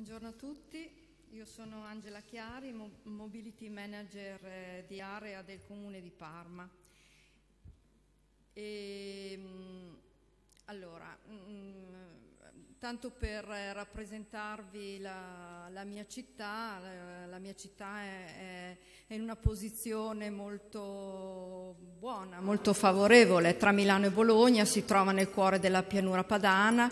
Buongiorno a tutti, io sono Angela Chiari, Mobility Manager eh, di area del Comune di Parma. E, ehm, allora, mh, mm, Tanto per eh, rappresentarvi la, la mia città, la, la mia città è, è, in una posizione molto buona, molto favorevole. Tra Milano e Bologna si trova nel cuore della pianura padana,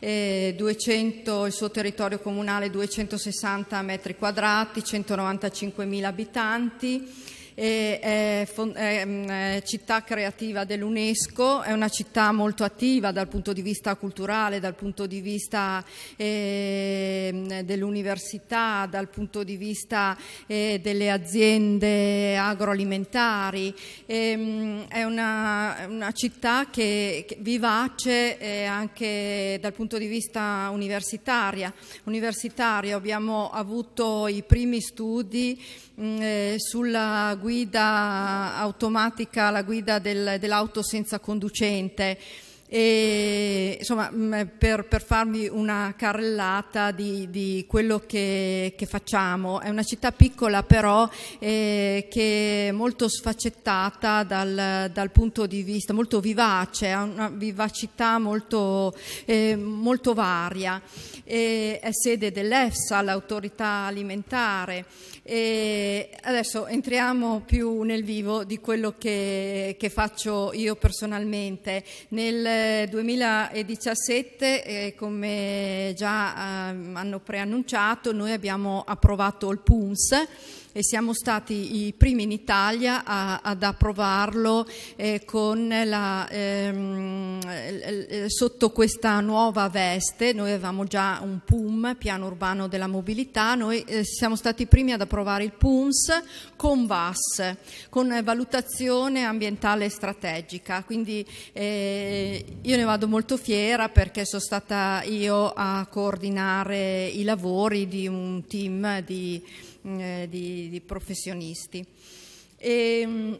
200, il suo territorio comunale 260 metri quadrati, 195 mila abitanti e è, eh, è eh, mm, eh, città creativa dell'UNESCO, è una città molto attiva dal punto di vista culturale, dal punto di vista eh, dell'università, dal punto di vista eh, delle aziende agroalimentari, e, ehm, è una, una, città che, che vivace eh, anche dal punto di vista universitario. Abbiamo avuto i primi studi Mm, eh, sulla guida automatica, la guida del, dell'auto senza conducente. E, insomma, mm, eh, per, per, farvi una carrellata di, di quello che, che, facciamo, è una città piccola però eh, che è molto sfaccettata dal, dal, punto di vista, molto vivace, ha una vivacità molto, eh, molto varia, e, è sede dell'EFSA, l'autorità alimentare, e adesso entriamo più nel vivo di quello che, che faccio io personalmente. Nel 2017, eh, eh, come già eh, hanno preannunciato, noi abbiamo approvato il PUMS e siamo stati i primi in Italia a, ad approvarlo eh, la, ehm, sotto questa nuova veste. Noi avevamo già un PUM, piano urbano della mobilità, noi eh, siamo stati i primi ad approvare il PUMS con VAS, con valutazione ambientale strategica. Quindi eh, io ne vado molto fiera perché sono stata io a coordinare i lavori di un team di Mm, eh, di, di, professionisti. E, mm,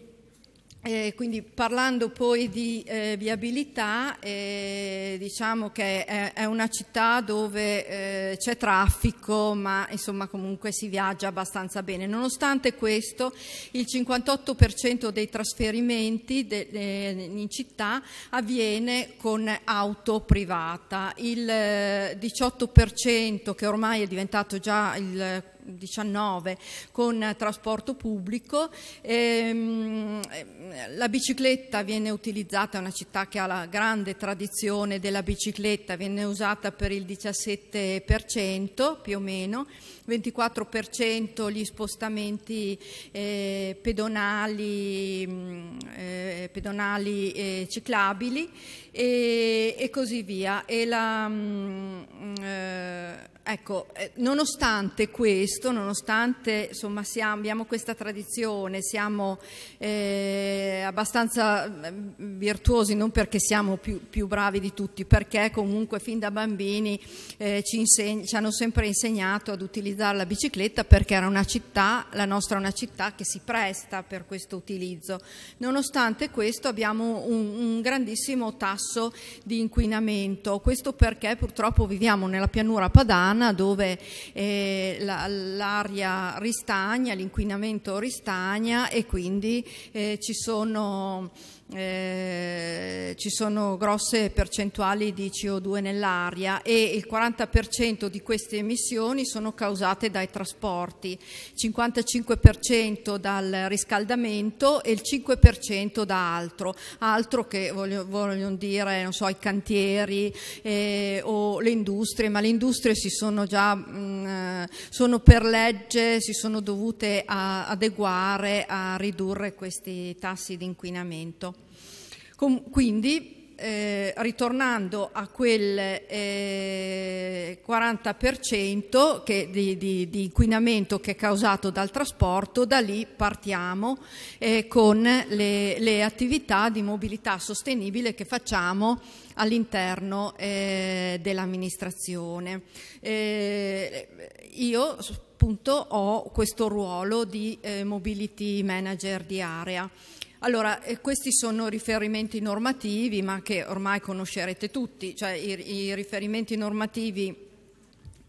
eh, quindi parlando poi di eh, viabilità, eh, diciamo che è, è, una città dove eh, c'è traffico, ma insomma comunque si viaggia abbastanza bene. Nonostante questo, il 58% dei trasferimenti de, de, in città avviene con auto privata, il 18% eh, che ormai è diventato già il 19 con trasporto pubblico. Ehm, la bicicletta viene utilizzata, è una città che ha la grande tradizione della bicicletta, viene usata per il 17% più o meno, 24% gli spostamenti eh, pedonali, mm, eh, pedonali eh, ciclabili e, e, così via. E la, mh, mm, eh, Ecco, eh, nonostante questo, nonostante insomma, siamo, abbiamo questa tradizione, siamo eh, abbastanza mm, virtuosi, non perché siamo più, più, bravi di tutti, perché comunque fin da bambini eh, ci, ci, hanno sempre insegnato ad utilizzare la bicicletta perché era una città, la nostra è una città che si presta per questo utilizzo. Nonostante questo abbiamo un, un grandissimo tasso di inquinamento, questo perché purtroppo viviamo nella pianura padana urbana dove eh, la, l'aria ristagna, l'inquinamento ristagna e quindi eh, ci sono... Eh, ci sono grosse percentuali di CO2 nell'aria e il 40% di queste emissioni sono causate dai trasporti, 55% dal riscaldamento e il 5% da altro, altro che voglio, vogliono dire so, i cantieri eh, o le industrie, ma le industrie si, sono sono già mh, mm, eh, sono per legge si sono dovute a adeguare a ridurre questi tassi di inquinamento. Com quindi eh, ritornando a quel eh, 40% che, di, di, di, inquinamento che è causato dal trasporto, da lì partiamo eh, con le, le, attività di mobilità sostenibile che facciamo all'interno eh, dell'amministrazione. Eh, io appunto ho questo ruolo di eh, mobility manager di area. Allora, eh, questi sono riferimenti normativi, ma che ormai conoscerete tutti, cioè i, i riferimenti normativi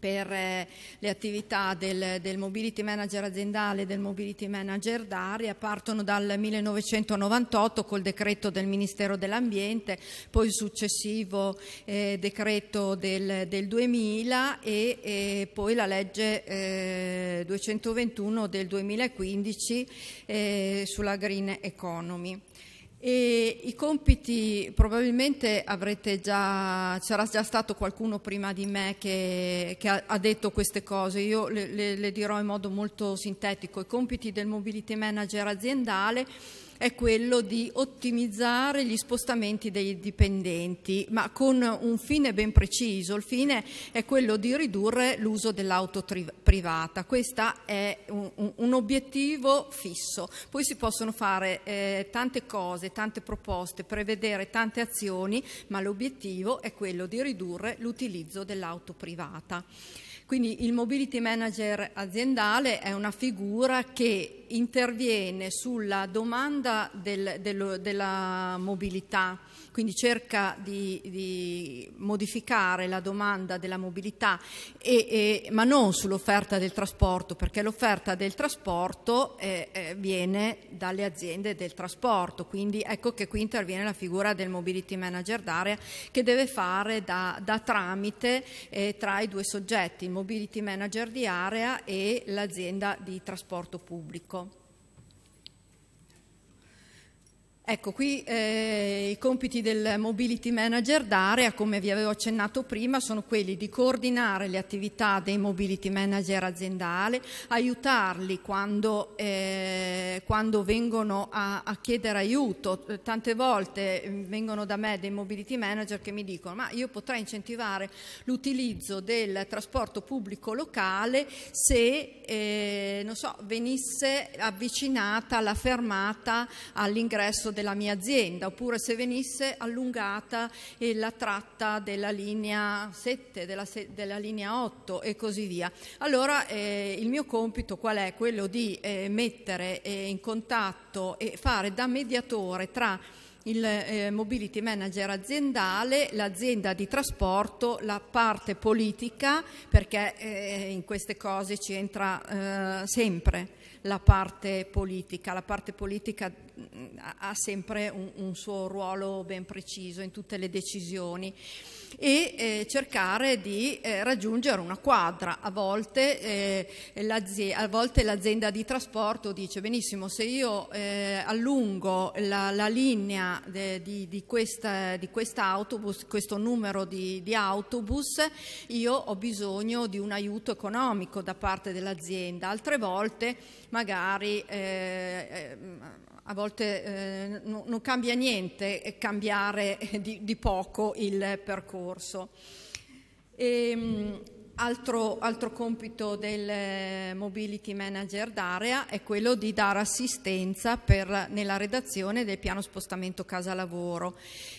per eh, le attività del, del, mobility manager aziendale e del mobility manager d'aria partono dal 1998 col decreto del Ministero dell'Ambiente, poi il successivo eh, decreto del, del 2000 e, e, poi la legge eh, 221 del 2015 eh, sulla green economy. E I compiti probabilmente avrete già, c'era già stato qualcuno prima di me che, che ha, ha, detto queste cose, io le, le, le dirò in modo molto sintetico. I compiti del mobility manager aziendale è quello di ottimizzare gli spostamenti dei dipendenti, ma con un fine ben preciso. Il fine è quello di ridurre l'uso dell'auto privata. Questo è un, un, obiettivo fisso. Poi si possono fare eh, tante cose, tante proposte, prevedere tante azioni, ma l'obiettivo è quello di ridurre l'utilizzo dell'auto privata. Quindi il mobility manager aziendale è una figura che interviene sulla domanda del, dello, della mobilità quindi cerca di, di modificare la domanda della mobilità, e, e, ma non sull'offerta del trasporto, perché l'offerta del trasporto eh, eh, viene dalle aziende del trasporto, quindi ecco che qui interviene la figura del mobility manager d'area che deve fare da, da tramite eh, tra i due soggetti, il mobility manager di area e l'azienda di trasporto pubblico. Ecco, qui eh, i compiti del Mobility Manager d'area, come vi avevo accennato prima, sono quelli di coordinare le attività dei Mobility Manager aziendali, aiutarli quando, eh, quando vengono a, a, chiedere aiuto. Eh, tante volte mm, vengono da me dei Mobility Manager che mi dicono ma io potrei incentivare l'utilizzo del trasporto pubblico locale se eh, so, venisse avvicinata la fermata all'ingresso del della mia azienda, oppure se venisse allungata la tratta della linea 7, della, della linea 8 e così via. Allora eh, il mio compito qual è? Quello di eh, mettere eh, in contatto e fare da mediatore tra il eh, mobility manager aziendale, l'azienda di trasporto, la parte politica, perché eh, in queste cose ci entra eh, sempre la parte politica. La parte politica mm, ha sempre un, un suo ruolo ben preciso in tutte le decisioni e eh, cercare di eh, raggiungere una quadra. A volte, eh, eh a volte, l'azienda di trasporto dice benissimo se io eh, allungo la, la linea de, di, di quest'autobus, questo numero di, di autobus, io ho bisogno di un aiuto economico da parte dell'azienda. Altre volte magari eh, a volte eh, non cambia niente cambiare di, di poco il percorso corso. E, ehm, Altro, altro, compito del eh, mobility manager d'area è quello di dare assistenza per, nella redazione del piano spostamento casa-lavoro.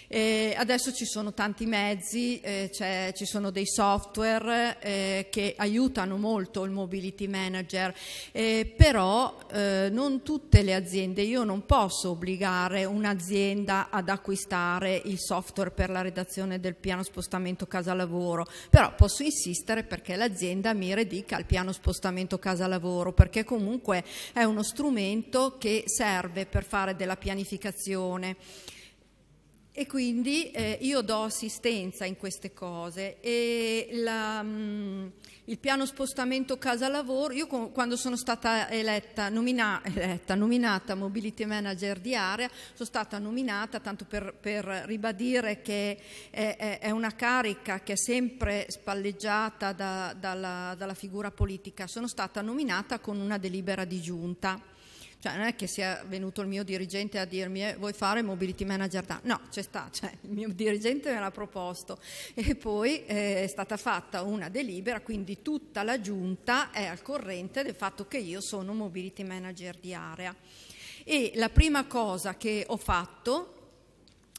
Eh, adesso ci sono tanti mezzi, eh, cioè, ci sono dei software eh, che aiutano molto il mobility manager, eh, però eh, non tutte le aziende, io non posso obbligare un'azienda ad acquistare il software per la redazione del piano spostamento casa-lavoro, però posso insistere perché l'azienda mi redica il piano spostamento casa-lavoro, perché comunque è uno strumento che serve per fare della pianificazione. E quindi eh, io do assistenza in queste cose. E la, mh, mm, il piano spostamento casa-lavoro, io quando sono stata eletta, nomina, eletta, nominata mobility manager di area, sono stata nominata tanto per, per ribadire che è, è, una carica che è sempre spalleggiata da, dalla, dalla figura politica, sono stata nominata con una delibera di giunta cioè non è che sia venuto il mio dirigente a dirmi eh, vuoi fare mobility manager da? No, c'è sta, cioè, il mio dirigente me l'ha proposto e poi eh, è stata fatta una delibera, quindi tutta la giunta è al corrente del fatto che io sono mobility manager di area. E la prima cosa che ho fatto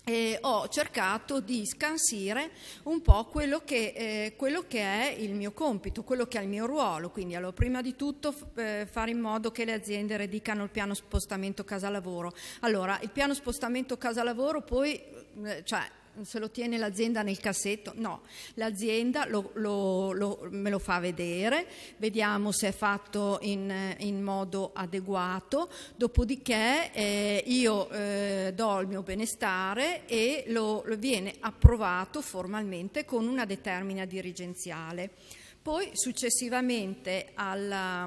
eh, ho cercato di scansire un po' quello che, eh, quello che, è il mio compito, quello che è il mio ruolo. Quindi, allora, prima di tutto, eh, fare in modo che le aziende redicano il piano spostamento casa lavoro. Allora, il piano spostamento casa lavoro poi, eh, cioè, se lo tiene l'azienda nel cassetto? No, l'azienda me lo fa vedere, vediamo se è fatto in, in modo adeguato, dopodiché eh, io eh, do il mio benestare e lo, lo viene approvato formalmente con una determina dirigenziale. Poi successivamente alla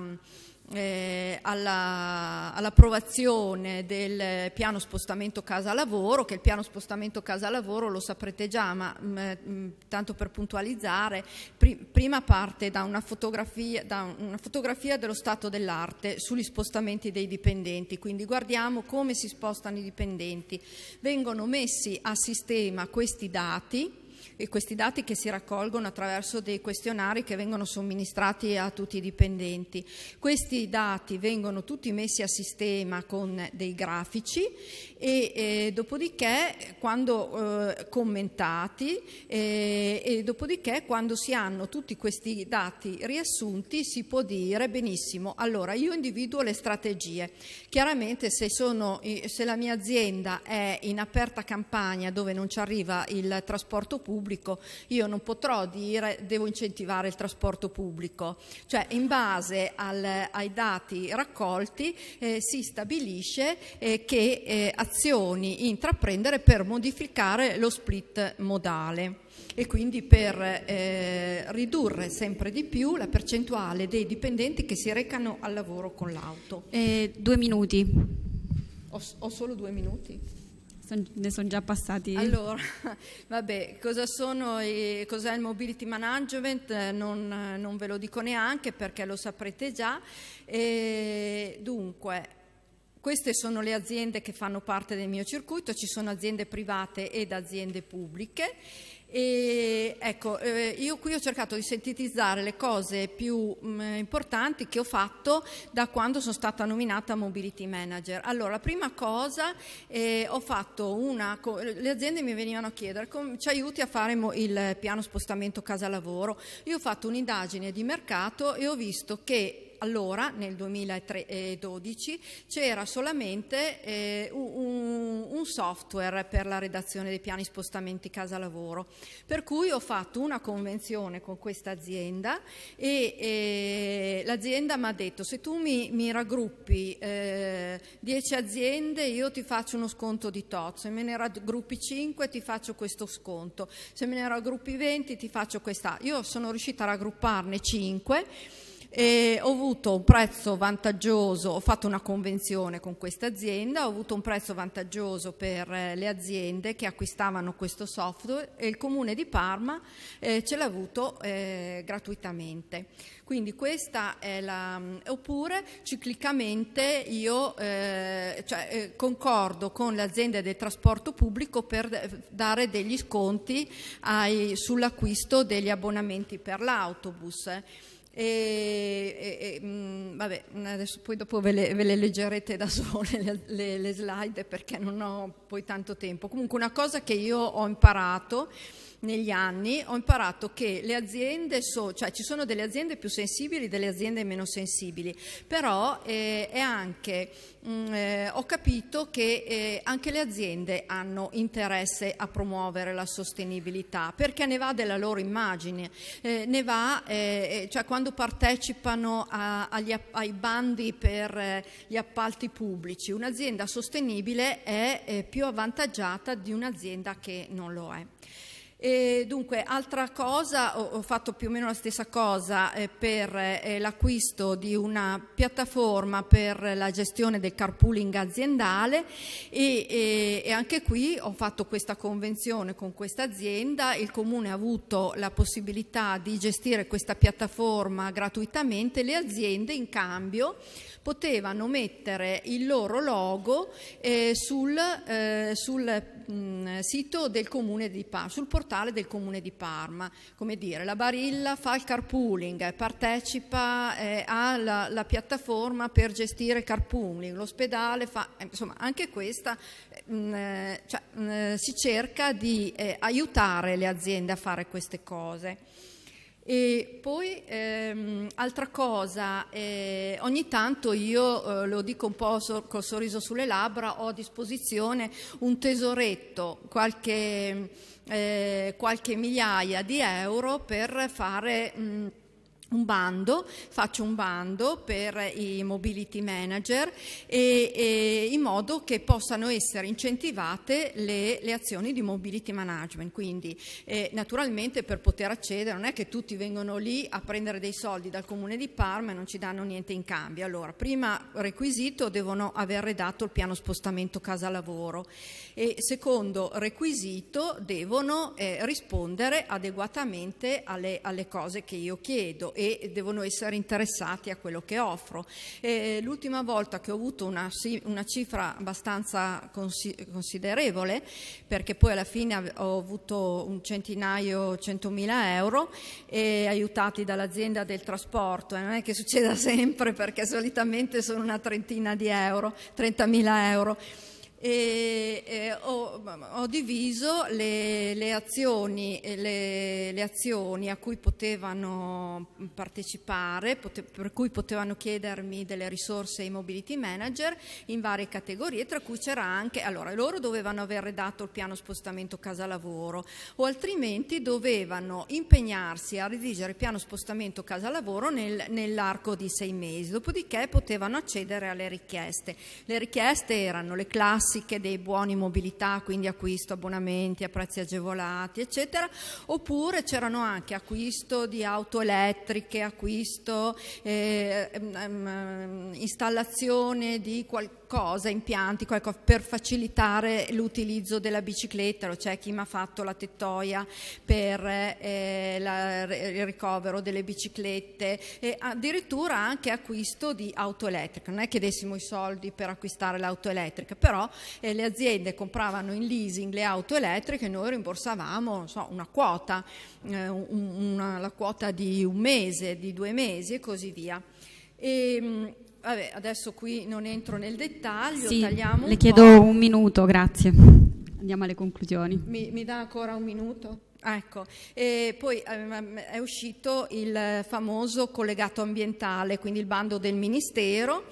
eh, all'approvazione del piano spostamento casa-lavoro, che il piano spostamento casa-lavoro lo saprete già, ma mh, mm, mm, tanto per puntualizzare, pri prima parte da una, da una fotografia dello stato dell'arte sugli spostamenti dei dipendenti, quindi guardiamo come si spostano i dipendenti. Vengono messi a sistema questi dati e questi dati che si raccolgono attraverso dei questionari che vengono somministrati a tutti i dipendenti. Questi dati vengono tutti messi a sistema con dei grafici e eh, dopodiché quando eh, commentati eh, e dopodiché quando si hanno tutti questi dati riassunti si può dire benissimo allora io individuo le strategie chiaramente se, sono, se la mia azienda è in aperta campagna dove non ci arriva il trasporto pubblico pubblico, io non potrò dire devo incentivare il trasporto pubblico, cioè in base al, ai dati raccolti eh, si stabilisce eh, che eh, azioni intraprendere per modificare lo split modale e quindi per eh, ridurre sempre di più la percentuale dei dipendenti che si recano al lavoro con l'auto. Eh, due minuti. Ho, ho solo due minuti? Son, ne sono già passati. Allora, vabbè, cosa sono i, cos'è il mobility management? Eh, non, non, ve lo dico neanche perché lo saprete già. E, dunque, queste sono le aziende che fanno parte del mio circuito, ci sono aziende private ed aziende pubbliche. E, ecco, eh, io qui ho cercato di sintetizzare le cose più mh, mm, importanti che ho fatto da quando sono stata nominata Mobility Manager. Allora, la prima cosa, eh, ho fatto una, le aziende mi venivano a chiedere, com, ci aiuti a fare il piano spostamento casa-lavoro. Io ho fatto un'indagine di mercato e ho visto che allora, nel 2012, eh, c'era solamente eh, un, un, software per la redazione dei piani spostamenti casa-lavoro, per cui ho fatto una convenzione con questa azienda e eh, l'azienda mi ha detto se tu mi, mi raggruppi 10 eh, aziende io ti faccio uno sconto di tot, se me ne raggruppi 5 ti faccio questo sconto, se me ne raggruppi 20 ti faccio questa. Io sono riuscita a raggrupparne 5 e ho avuto un prezzo vantaggioso, ho fatto una convenzione con questa azienda, ho avuto un prezzo vantaggioso per eh, le aziende che acquistavano questo software e il comune di Parma eh, ce l'ha avuto eh, gratuitamente. Quindi questa è la... Mm, oppure ciclicamente io eh, cioè, eh, concordo con le aziende del trasporto pubblico per dare degli sconti sull'acquisto degli abbonamenti per l'autobus. Eh. E, e, mh, mm, vabbè, adesso poi dopo ve le, ve le leggerete da sole le, le, le slide perché non ho poi tanto tempo. Comunque una cosa che io ho imparato negli anni ho imparato che le aziende, so, cioè ci sono delle aziende più sensibili e delle aziende meno sensibili, però eh, anche, mh, mm, eh, ho capito che eh, anche le aziende hanno interesse a promuovere la sostenibilità perché ne va della loro immagine, eh, ne va, eh, eh, cioè quando partecipano a, agli, ai bandi per gli appalti pubblici, un'azienda sostenibile è più avvantaggiata di un'azienda che non lo è. E dunque, altra cosa, ho, ho fatto più o meno la stessa cosa eh, per eh, l'acquisto di una piattaforma per la gestione del carpooling aziendale e, e, e anche qui ho fatto questa convenzione con questa azienda, il comune ha avuto la possibilità di gestire questa piattaforma gratuitamente, le aziende in cambio potevano mettere il loro logo eh, sul, eh, sul mh, sito del comune di Parma, sul portale del comune di Parma. Come dire, la Barilla fa il carpooling, partecipa eh, alla la piattaforma per gestire il carpooling, l'ospedale fa, eh, insomma, anche questa eh, mh, cioè, mh, si cerca di eh, aiutare le aziende a fare queste cose. E poi ehm, altra cosa, eh, ogni tanto io eh, lo dico un po' sor- col sorriso sulle labbra, ho a disposizione un tesoretto, qualche, eh, qualche migliaia di euro per fare... Mh, mm, un bando, faccio un bando per i mobility manager e, e in modo che possano essere incentivate le, le azioni di mobility management. Quindi eh, naturalmente per poter accedere non è che tutti vengono lì a prendere dei soldi dal comune di Parma e non ci danno niente in cambio. Allora, prima requisito devono aver redatto il piano spostamento casa lavoro e secondo requisito devono eh, rispondere adeguatamente alle, alle cose che io chiedo e devono essere interessati a quello che offro. Eh, l'ultima volta che ho avuto una, una cifra abbastanza considerevole, perché poi alla fine ho avuto un centinaio, centomila euro, aiutati dall'azienda del trasporto, e non è che succeda sempre perché solitamente sono una trentina di euro, 30.000 euro. E, eh, ho, ho, diviso le, le, azioni, le, le, azioni, a cui potevano partecipare, pote, per cui potevano chiedermi delle risorse ai mobility manager in varie categorie, tra cui c'era anche, allora loro dovevano aver redatto il piano spostamento casa lavoro o altrimenti dovevano impegnarsi a redigere il piano spostamento casa lavoro nel, nell'arco di sei mesi, dopodiché potevano accedere alle richieste. Le richieste erano le classi classiche dei buoni mobilità, quindi acquisto abbonamenti a prezzi agevolati, eccetera, oppure c'erano anche acquisto di auto elettriche, acquisto, eh, ehm, ehm installazione di qualcosa, impianti, qualcosa, per facilitare l'utilizzo della bicicletta, c'è cioè chi mi ha fatto la tettoia per eh, la, il ricovero delle biciclette, e addirittura anche acquisto di auto elettriche. non è che dessimo i soldi per acquistare l'auto elettrica, però eh, le aziende compravano in leasing le auto elettriche, noi rimborsavamo so, una quota, eh, un, una, la quota di un mese, di due mesi e così via. E, mm, vabbè, adesso qui non entro nel dettaglio, sì, tagliamo. Le chiedo po'. un minuto, grazie. Andiamo alle conclusioni. Mi, mi dà ancora un minuto? Ecco, e poi ehm, ehm, è uscito il famoso collegato ambientale, quindi il bando del Ministero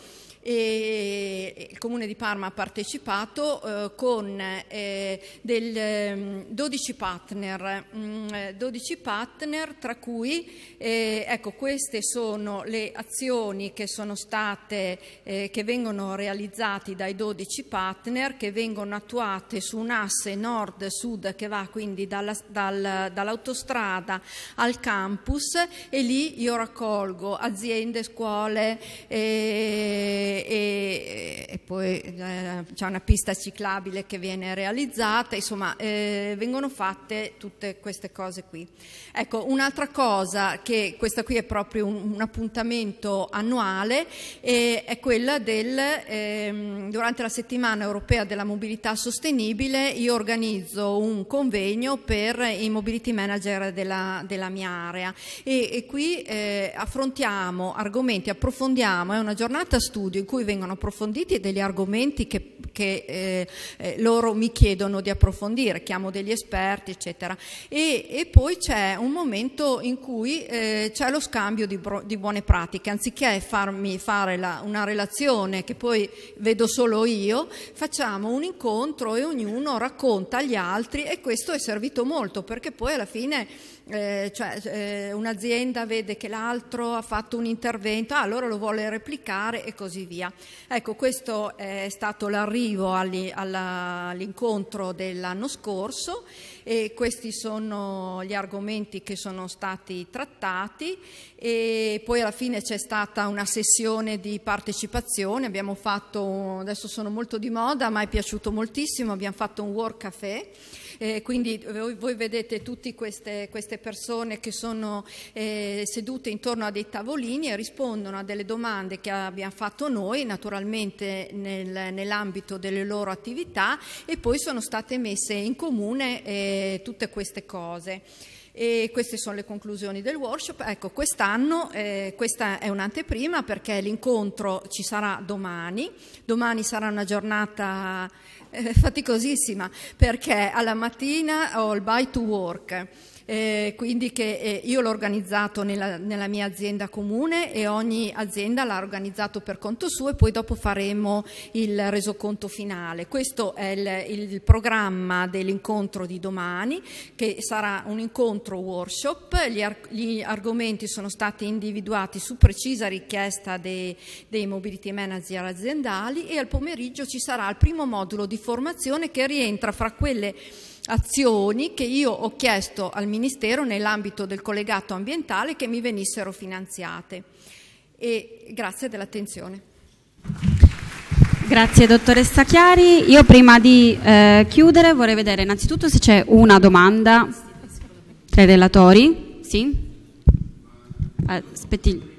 e il Comune di Parma ha partecipato eh, con eh, del, 12 ehm, partner, 12 mm, eh, partner tra cui eh, ecco, queste sono le azioni che sono state, eh, che vengono realizzate dai 12 partner, che vengono attuate su un asse nord-sud che va quindi dalla, dal, dall'autostrada al campus e lì io raccolgo aziende, scuole, eh, e, e poi eh, c'è una pista ciclabile che viene realizzata, insomma eh, vengono fatte tutte queste cose qui. Ecco, un'altra cosa che questa qui è proprio un, un appuntamento annuale eh, è quella del, ehm, durante la settimana europea della mobilità sostenibile io organizzo un convegno per i mobility manager della, della mia area e, e qui eh, affrontiamo argomenti, approfondiamo, è una giornata studio in cui vengono approfonditi degli argomenti che, che eh, eh, loro mi chiedono di approfondire, chiamo degli esperti, eccetera. E, e poi c'è un momento in cui eh, c'è lo scambio di, di, buone pratiche, anziché farmi fare la, una relazione che poi vedo solo io, facciamo un incontro e ognuno racconta agli altri e questo è servito molto perché poi alla fine eh, cioè, eh, un'azienda vede che l'altro ha fatto un intervento, ah, allora lo vuole replicare e così via via. Ecco, questo è stato l'arrivo all'incontro dell'anno scorso e questi sono gli argomenti che sono stati trattati e poi alla fine c'è stata una sessione di partecipazione, abbiamo fatto, adesso sono molto di moda, ma è piaciuto moltissimo, abbiamo fatto un work café eh, quindi voi, voi, vedete tutte queste, queste persone che sono eh, sedute intorno a dei tavolini e rispondono a delle domande che abbiamo fatto noi, naturalmente nel, nell'ambito delle loro attività e poi sono state messe in comune eh, tutte queste cose. E queste sono le conclusioni del workshop. Ecco, quest'anno eh, questa è un'anteprima perché l'incontro ci sarà domani. Domani sarà una giornata eh, faticosissima perché alla mattina ho il buy to work eh, quindi che eh, io l'ho organizzato nella, nella, mia azienda comune e ogni azienda l'ha organizzato per conto suo e poi dopo faremo il resoconto finale. Questo è il, il programma dell'incontro di domani che sarà un incontro workshop, gli, ar gli argomenti sono stati individuati su precisa richiesta dei, dei mobility manager aziendali e al pomeriggio ci sarà il primo modulo di formazione che rientra fra quelle azioni che io ho chiesto al Ministero nell'ambito del collegato ambientale che mi venissero finanziate. E grazie dell'attenzione. Grazie dottoressa Chiari. Io prima di eh, chiudere vorrei vedere innanzitutto se c'è una domanda tra i relatori. Sì? Aspetti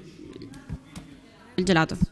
il gelato.